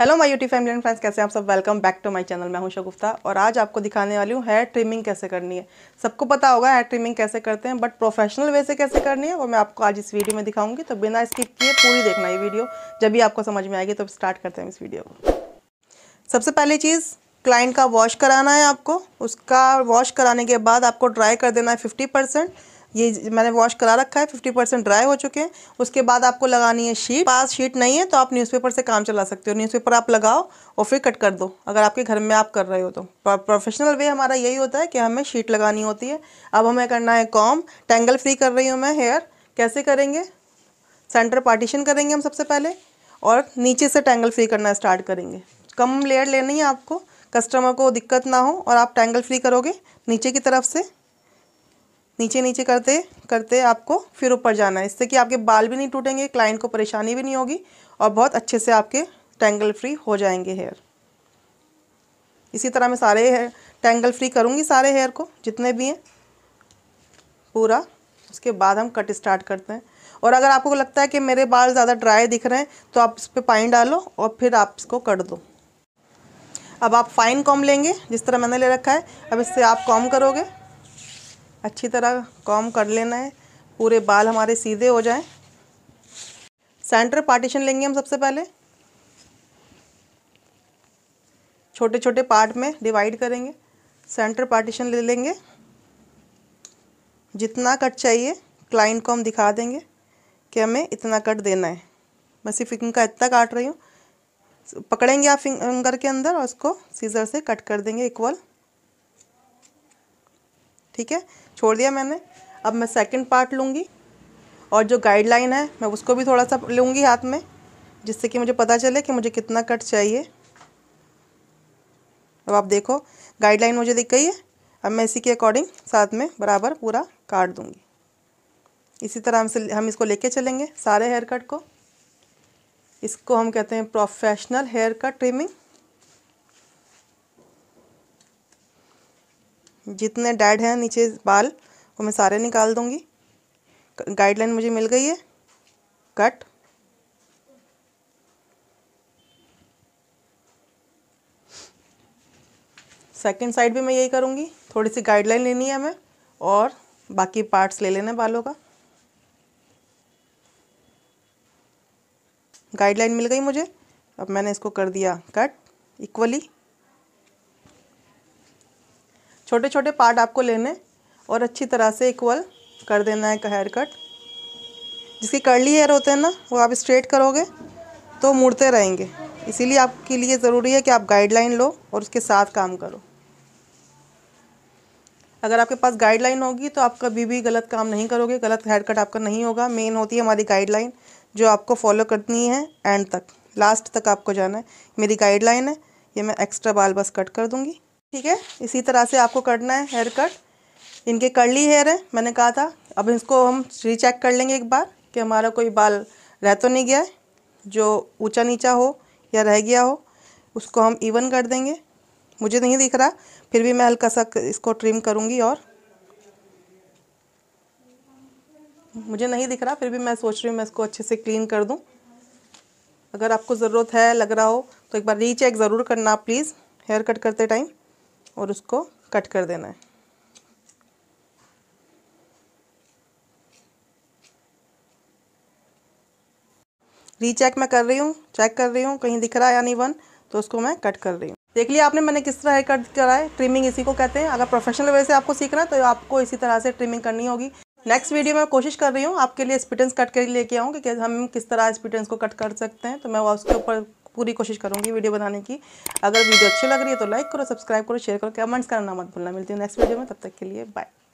hello my YouTube family and friends कैसे हैं आप सब welcome back to my channel मैं हूं शगुफ्ता और आज आपको दिखाने वाली हूं हेयर ट्रिमिंग कैसे करनी है सबको पता होगा हेयर ट्रिमिंग कैसे करते हैं बट प्रोफेशनल वे से कैसे करनी है वो मैं आपको आज इस वीडियो में दिखाऊंगी तो बिना स्किप किए पूरी देखना ये वीडियो जब भी आपको समझ में आएगी तो स्टार्ट करते हैं इस वीडियो को सबसे पहली चीज़ क्लाइंट का वॉश कराना है आपको उसका वॉश कराने के बाद आपको ड्राई कर देना है फिफ्टी ये मैंने वॉश करा रखा है फिफ्टी परसेंट ड्राई हो चुके हैं उसके बाद आपको लगानी है शीट पास शीट नहीं है तो आप न्यूज़पेपर से काम चला सकते हो न्यूज़पेपर आप लगाओ और फिर कट कर दो अगर आपके घर में आप कर रहे हो तो प्रोफेशनल वे हमारा यही होता है कि हमें शीट लगानी होती है अब हमें करना है कॉम टेंगल फ्री कर रही हूँ मैं हेयर कैसे करेंगे सेंटर पार्टीशन करेंगे हम सबसे पहले और नीचे से टेंगल फ्री करना स्टार्ट करेंगे कम लेयर लेनी है आपको कस्टमर को दिक्कत ना हो और आप टेंगल फ्री करोगे नीचे की तरफ से नीचे नीचे करते करते आपको फिर ऊपर जाना है इससे कि आपके बाल भी नहीं टूटेंगे क्लाइंट को परेशानी भी नहीं होगी और बहुत अच्छे से आपके टेंगल फ्री हो जाएंगे हेयर इसी तरह मैं सारे हेयर टेंगल फ्री करूँगी सारे हेयर को जितने भी हैं पूरा उसके बाद हम कट स्टार्ट करते हैं और अगर आपको लगता है कि मेरे बाल ज़्यादा ड्राई दिख रहे हैं तो आप इस पर पाइन डालो और फिर आप इसको कट दो अब आप फाइन कॉम लेंगे जिस तरह मैंने ले रखा है अब इससे आप कॉम करोगे अच्छी तरह कॉम कर लेना है पूरे बाल हमारे सीधे हो जाएं सेंटर पार्टीशन लेंगे हम सबसे पहले छोटे छोटे पार्ट में डिवाइड करेंगे सेंटर पार्टीशन ले लेंगे जितना कट चाहिए क्लाइंट को हम दिखा देंगे कि हमें इतना कट देना है मैं सिर्फ इनका इतना काट रही हूँ पकड़ेंगे आप फिंगर के अंदर और उसको सीज़र से कट कर देंगे इक्वल ठीक है छोड़ दिया मैंने अब मैं सेकंड पार्ट लूँगी और जो गाइडलाइन है मैं उसको भी थोड़ा सा लूँगी हाथ में जिससे कि मुझे पता चले कि मुझे कितना कट चाहिए अब आप देखो गाइडलाइन मुझे दिख गई है अब मैं इसी के अकॉर्डिंग साथ में बराबर पूरा काट दूँगी इसी तरह हम हम इसको लेके चलेंगे सारे हेयर कट को इसको हम कहते हैं प्रोफेशनल हेयर कट ट्रिमिंग जितने डेड हैं नीचे बाल वो मैं सारे निकाल दूँगी गाइडलाइन मुझे मिल गई है कट सेकंड साइड भी मैं यही करूँगी थोड़ी सी गाइडलाइन लेनी है हमें और बाकी पार्ट्स ले लेने बालों का गाइडलाइन मिल गई मुझे अब मैंने इसको कर दिया कट इक्वली छोटे छोटे पार्ट आपको लेने और अच्छी तरह से इक्वल कर देना है हेयर कट जिसकी कर्ली हेयर होते हैं ना वो आप स्ट्रेट करोगे तो मुड़ते रहेंगे इसीलिए आपके लिए ज़रूरी है कि आप गाइडलाइन लो और उसके साथ काम करो अगर आपके पास गाइडलाइन होगी तो आप कभी भी गलत काम नहीं करोगे गलत हेयर कट आपका नहीं होगा मेन होती है हमारी गाइडलाइन जो आपको फॉलो करनी है एंड तक लास्ट तक आपको जाना है मेरी गाइडलाइन है ये मैं एक्स्ट्रा बाल बस कट कर दूँगी ठीक है इसी तरह से आपको करना है हेयर कट इनके कर्ली हेयर है मैंने कहा था अब इसको हम रीचेक कर लेंगे एक बार कि हमारा कोई बाल रह तो नहीं गया है जो ऊंचा नीचा हो या रह गया हो उसको हम इवन कर देंगे मुझे नहीं दिख रहा फिर भी मैं हल्का सा इसको ट्रिम करूँगी और मुझे नहीं दिख रहा फिर भी मैं सोच रही हूँ मैं इसको अच्छे से क्लीन कर दूँ अगर आपको ज़रूरत है लग रहा हो तो एक बार रीचेक ज़रूर करना प्लीज़ हेयर कट करते टाइम और उसको कट कर देना है रीचेक मैं कर रही हूँ चेक कर रही हूँ कहीं दिख रहा है यानी वन तो उसको मैं कट कर रही हूँ देख लिया आपने मैंने किस तरह हेयर कट करा है ट्रिमिंग इसी को कहते हैं अगर प्रोफेशनल वे से आपको सीखना है तो आपको इसी तरह से ट्रिमिंग करनी होगी नेक्स्ट वीडियो में कोशिश कर रही हूँ आपके लिए स्पीडेंस कट कर लेके आऊँ कि हम किस तरह स्पीटेंस को कट कर सकते हैं तो मैं उसके ऊपर पूरी कोशिश करूँगी वीडियो बनाने की अगर वीडियो अच्छी लग रही है तो लाइक करो सब्सक्राइब करो शेयर करो कमेंट्स करना मत भूलना मिलती है नेक्स्ट वीडियो में तब तक के लिए बाय